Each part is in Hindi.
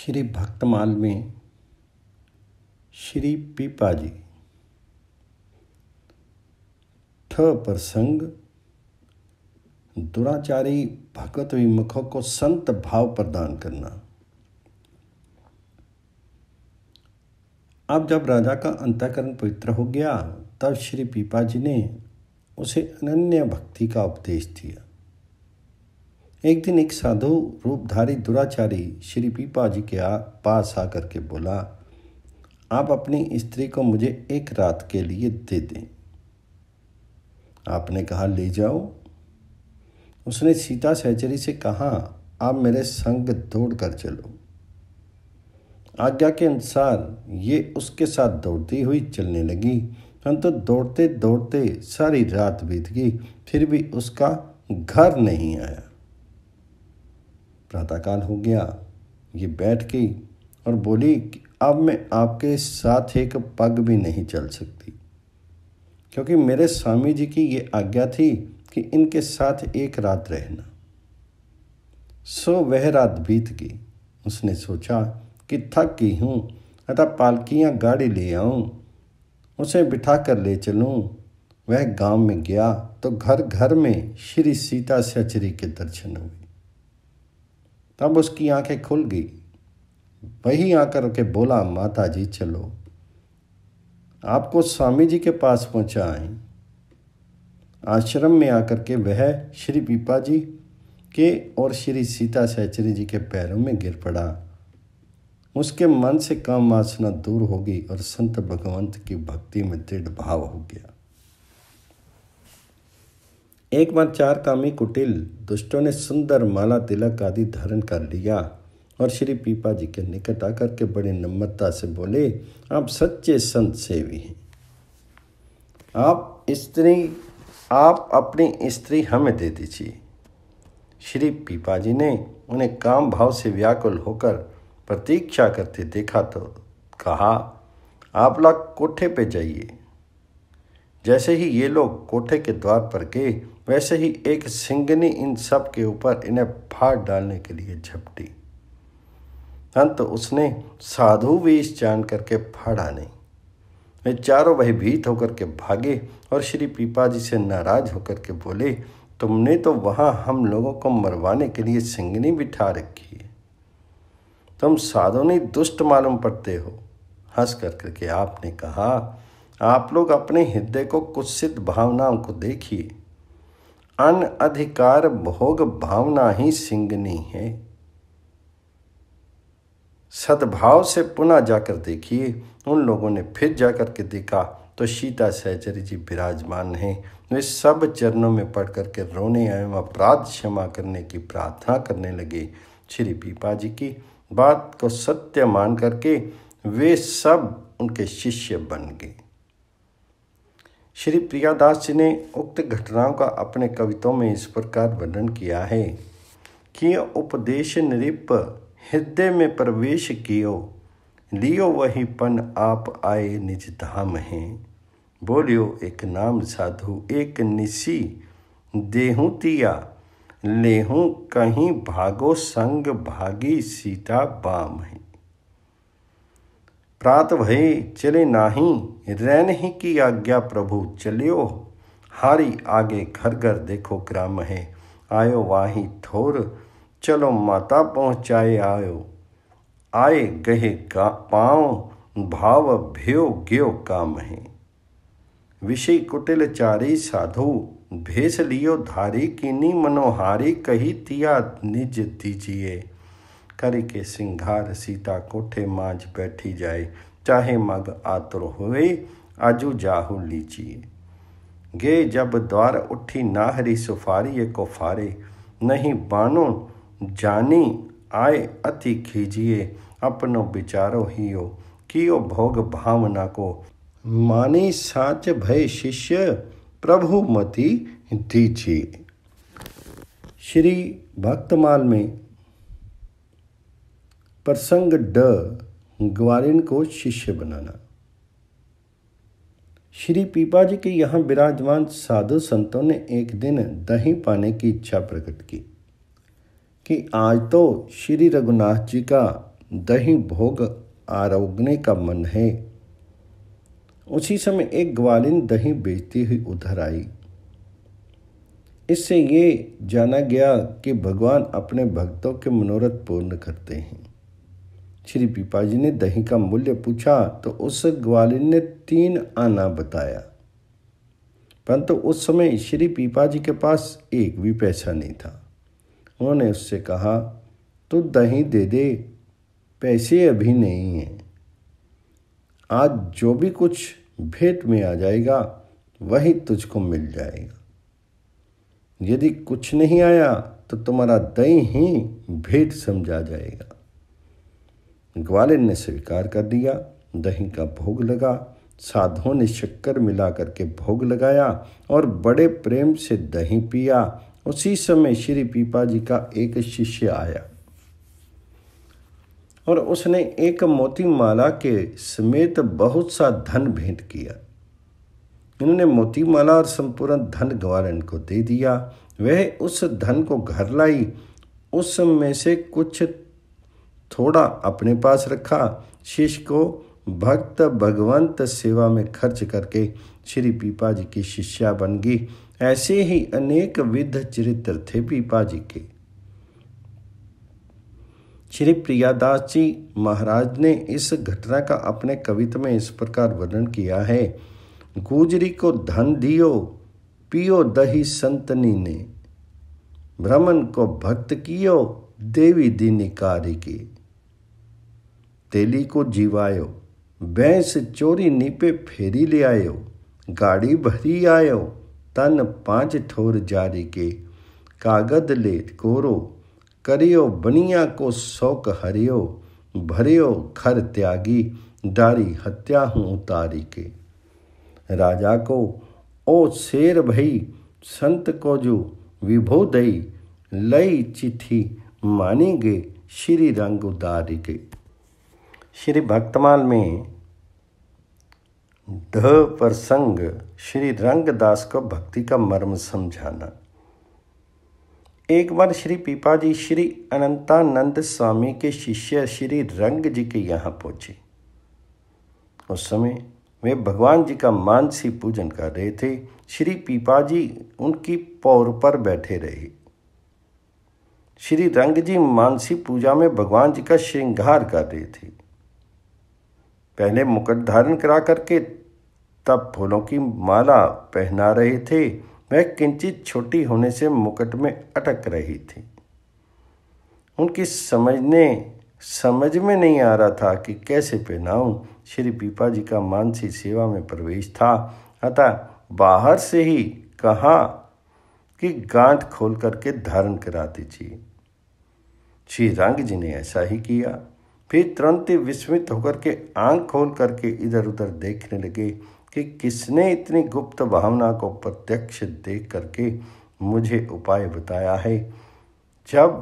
श्री भक्तमाल में श्री पीपा जी ठ प्रसंग दुराचारी भगवत विमुखों को संत भाव प्रदान करना अब जब राजा का अंतकरण पवित्र हो गया तब श्री पीपा जी ने उसे अनन्य भक्ति का उपदेश दिया एक दिन एक साधु रूपधारी दुराचारी श्री पीपा जी के पास आकर के बोला आप अपनी स्त्री को मुझे एक रात के लिए दे दें आपने कहा ले जाओ उसने सीता सहचरी से कहा आप मेरे संग दौड़ कर चलो आज्ञा के अनुसार ये उसके साथ दौड़ती हुई चलने लगी परंतु तो दौड़ते दौड़ते सारी रात बीत गई फिर भी उसका घर नहीं आया प्रातःकाल हो गया ये बैठ गई और बोली कि अब मैं आपके साथ एक पग भी नहीं चल सकती क्योंकि मेरे स्वामी जी की ये आज्ञा थी कि इनके साथ एक रात रहना सो वह रात बीत गई उसने सोचा कि थक गई हूँ अतः पालकियाँ गाड़ी ले आऊँ उसे बिठा कर ले चलूँ वह गांव में गया तो घर घर में श्री सीता सचरी के दर्शन हुए तब उसकी आंखें खुल गई वही आकर के बोला माता जी चलो आपको स्वामी जी के पास पहुँचाए आश्रम में आकर के वह श्री पीपा जी के और श्री सीता सैचरी जी के पैरों में गिर पड़ा उसके मन से काम वासना दूर होगी और संत भगवंत की भक्ति में दृढ़ भाव हो गया एक बार चार कामी कुटिल दुष्टों ने सुंदर माला तिलक आदि धारण कर लिया और श्री पीपा जी के निकट आकर के बड़ी नम्रता से बोले आप सच्चे संत सेवी हैं आप स्त्री आप अपनी स्त्री हमें दे दीजिए श्री पीपा जी ने उन्हें काम भाव से व्याकुल होकर प्रतीक्षा करते देखा तो कहा आप लोग कोठे पे जाइए जैसे ही ये लोग कोठे के द्वार पर गए वैसे ही एक सिंगनी इन सब के ऊपर इन्हें फाड़ डालने के लिए झपटी अंत तो उसने साधु भी इस जान करके फाड़ा नहीं वे चारों वही भीत होकर के भागे और श्री पीपा जी से नाराज होकर के बोले तुमने तो वहाँ हम लोगों को मरवाने के लिए सिंगनी बिठा रखी है तुम साधु नहीं दुष्ट मालूम पड़ते हो हंस कर करके आपने कहा आप लोग अपने हृदय को कुत्सित भावनाओं को देखिए अन अधिकार भोग भावना ही सिंगनी है सद्भाव से पुनः जाकर देखिए उन लोगों ने फिर जाकर के देखा तो सीता सहचरी जी विराजमान हैं वे सब चरणों में पढ़ करके रोने एवं अपराध क्षमा करने की प्रार्थना करने लगे श्री पीपा जी की बात को सत्य मान करके वे सब उनके शिष्य बन गए श्री प्रियादास जी ने उक्त घटनाओं का अपने कवितों में इस प्रकार वर्णन किया है कि उपदेश नृप हृदय में प्रवेश कियो लियो वही पन आप आए निज धाम हैं बोलियो एक नाम साधु एक निशी देहू तिया लेहूँ कहीं भागो संग भागी सीता बाम है प्रात भय चले नाही रैन ही की आज्ञा प्रभु चलियो हारी आगे घर घर देखो ग्राम है आयो वाही थोर चलो माता पहुँचाए आयो आए गहे पाँव भाव भ्यो ग्यो काम है विषय कुटिल चारी साधु भेष लियो धारी किनी मनोहारी कही तिया निज दीजिए करके सिंघार सीता कोठे मांझ बैठी जाए चाहे मग आतुर हुए आजु जाहु लीचिए गे जब द्वार उठी नाहरी सुफारी को फारे नहीं बानो जानी आए अति खीजिए अपनो विचारो ही हो कियो भोग भावना को मानी साच भय शिष्य प्रभु मति दीजिए श्री भक्तमाल में प्रसंग ड ग्वालिन को शिष्य बनाना श्री पीपा जी के यहाँ विराजमान साधु संतों ने एक दिन दही पाने की इच्छा प्रकट की कि आज तो श्री रघुनाथ जी का दही भोग आरोगने का मन है उसी समय एक ग्वालिन दही बेचती हुई उधर आई इससे ये जाना गया कि भगवान अपने भक्तों के मनोरथ पूर्ण करते हैं श्री पीपा जी ने दही का मूल्य पूछा तो उस ग्वालिन ने तीन आना बताया परंतु उस समय श्री पीपा जी के पास एक भी पैसा नहीं था उन्होंने उससे कहा तो दही दे दे पैसे अभी नहीं हैं आज जो भी कुछ भेंट में आ जाएगा वही तुझको मिल जाएगा यदि कुछ नहीं आया तो तुम्हारा दही ही भेंट समझा जाएगा ग्वालिन ने स्वीकार कर दिया दही का भोग लगा साधुओं ने शक्कर मिला करके भोग लगाया और बड़े प्रेम से दही पिया उसी समय श्री पीपा जी का एक शिष्य आया और उसने एक मोती माला के समेत बहुत सा धन भेंट किया इन्होंने मोती माला और संपूर्ण धन ग्वालन को दे दिया वह उस धन को घर लाई उस में से कुछ थोड़ा अपने पास रखा शिष्य को भक्त भगवंत सेवा में खर्च करके श्री पीपा जी की शिष्या बन गई ऐसे ही अनेक विध चरित्र थे पीपा जी के श्री प्रियादास जी महाराज ने इस घटना का अपने कवित में इस प्रकार वर्णन किया है गुजरी को धन दियो पियो दही संतनी ने ब्राह्मण को भक्त कियो देवी दीनिकारी की तेली को जीवायो बैंस चोरी नीपे फेरी ले आयो गाड़ी भरी आयो तन पांच ठोर जारी के कागद ले कोरो करियो बनिया को शौक हरियो भरियो घर त्यागी डारी हत्या हूँ उतारी के राजा को ओ शेर भई संत को जो विभो दई लई मानी गे श्री रंग उदारी के श्री भक्तमाल में ध पर संग श्री रंगदास को भक्ति का मर्म समझाना एक बार श्री जी श्री अनंतानंद स्वामी के शिष्य श्री रंग जी के यहाँ पहुंचे उस समय वे भगवान जी का मानसी पूजन कर रहे थे श्री पीपा जी उनकी पौर पर बैठे रहे श्री रंग जी मानसी पूजा में भगवान जी का श्रृंगार कर रहे थे पहले मुकुट धारण करा करके तब फूलों की माला पहना रहे थे वह किंचित छोटी होने से मुकुट में अटक रही थी उनकी समझने समझ में नहीं आ रहा था कि कैसे पहनाऊं श्री पीपा जी का मानसी सेवा में प्रवेश था अतः बाहर से ही कहा कि गांठ खोल करके धारण करा दीजिए श्री रंग जी ने ऐसा ही किया फिर तुरंत ही विस्मित होकर के आंख खोल करके इधर उधर देखने लगे कि किसने इतनी गुप्त भावना को प्रत्यक्ष देख करके मुझे उपाय बताया है जब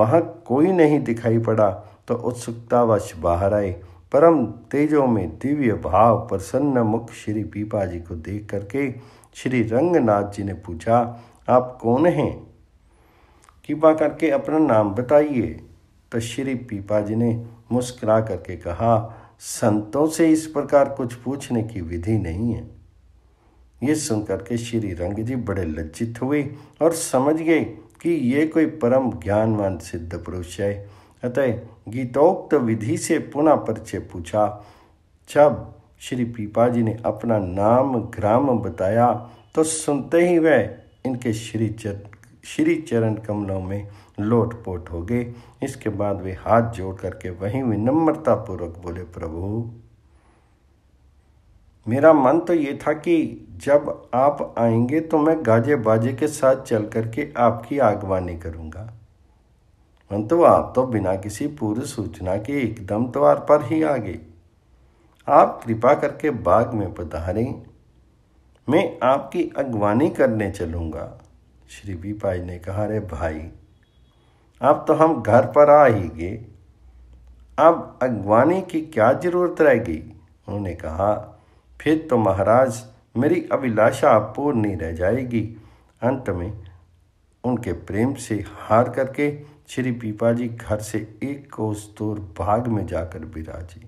वहाँ कोई नहीं दिखाई पड़ा तो उत्सुकतावश बाहर आए परम तेजों में दिव्य भाव प्रसन्न मुख श्री पीपा जी को देख करके श्री रंगनाथ जी ने पूछा आप कौन हैं कृपा करके अपना नाम बताइए तो श्री पीपा जी ने मुस्कुरा करके कहा संतों से इस प्रकार कुछ पूछने की विधि नहीं है ये सुनकर के श्री रंग जी बड़े लज्जित हुए और समझ गए कि ये कोई परम ज्ञानवान सिद्ध पुरुष है अतः गीतोक्त विधि से पुनः परिचय पूछा जब श्री पीपा जी ने अपना नाम ग्राम बताया तो सुनते ही वह इनके श्री चर श्री चरण कमलों में लोटपोट हो गए इसके बाद वे हाथ जोड़ करके वहीं विनम्रतापूर्वक बोले प्रभु मेरा मन तो ये था कि जब आप आएंगे तो मैं गाजे बाजे के साथ चल करके आपकी आगवानी करूंगा परंतु आप तो बिना किसी पूर्व सूचना के एकदम तो पर ही आ गए आप कृपा करके बाग में पधारें मैं आपकी अगवानी करने चलूँगा श्री बी ने कहा रे भाई अब तो हम घर पर आ ही गए अब अगवानी की क्या जरूरत रह गई उन्होंने कहा फिर तो महाराज मेरी अभिलाषा पूर्ण नहीं रह जाएगी अंत में उनके प्रेम से हार करके श्री पीपा जी घर से एक कोस दूर भाग में जाकर बिराजी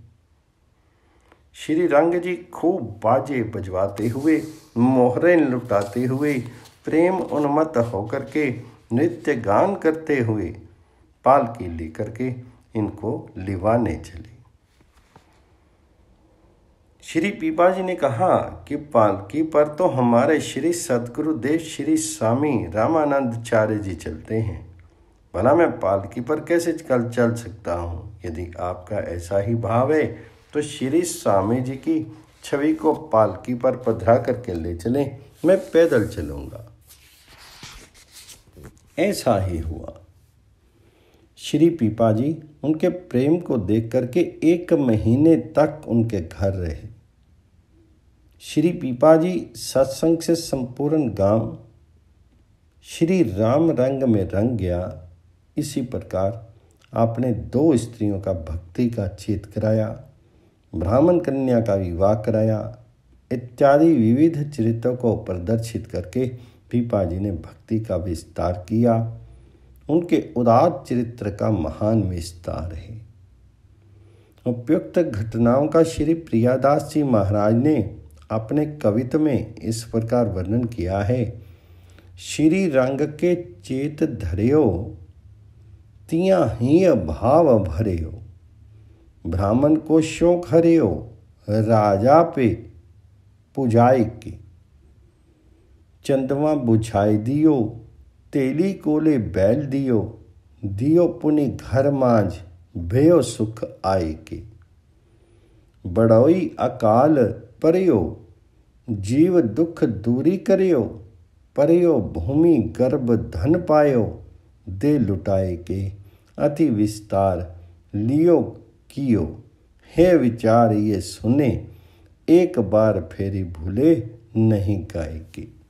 श्री रंग जी खूब बाजे बजवाते हुए मोहरे लुटाते हुए प्रेम उन्मत्त होकर के नृत्य गान करते हुए पालकी लेकर के इनको लिवाने चली श्री पीपा जी ने कहा कि पालकी पर तो हमारे श्री देव श्री स्वामी रामानंदचार्य जी चलते हैं भला मैं पालकी पर कैसे कल चल सकता हूँ यदि आपका ऐसा ही भाव है तो श्री स्वामी जी की छवि को पालकी पर पधरा करके ले चलें मैं पैदल चलूँगा ऐसा ही हुआ श्री पीपा जी उनके प्रेम को देख करके एक महीने तक उनके घर रहे श्री पीपा जी सत्संग से संपूर्ण गांव श्री राम रंग में रंग गया इसी प्रकार आपने दो स्त्रियों का भक्ति का छेद कराया ब्राह्मण कन्या का विवाह कराया इत्यादि विविध चरित्रों को प्रदर्शित करके पीपा जी ने भक्ति का विस्तार किया उनके उदार चरित्र का महान विस्तार है उपयुक्त घटनाओं का श्री प्रियादास जी महाराज ने अपने कवित में इस प्रकार वर्णन किया है श्री रंग के चेत धरेओ तिया ही भाव भरे हो ब्राह्मण को शोक हो राजा पे पुजाई के चंदवा बुझाई दियो तेली कोले बैल दियो दियो पुनी घर मांझ भयो सुख आए के बड़ोई अकाल परियो जीव दुख दूरी करियो परियो भूमि गर्भ धन पायो दे लुटाए के अति विस्तार लियो कियो हे विचार ये सुने एक बार फेरी भूले नहीं गाए के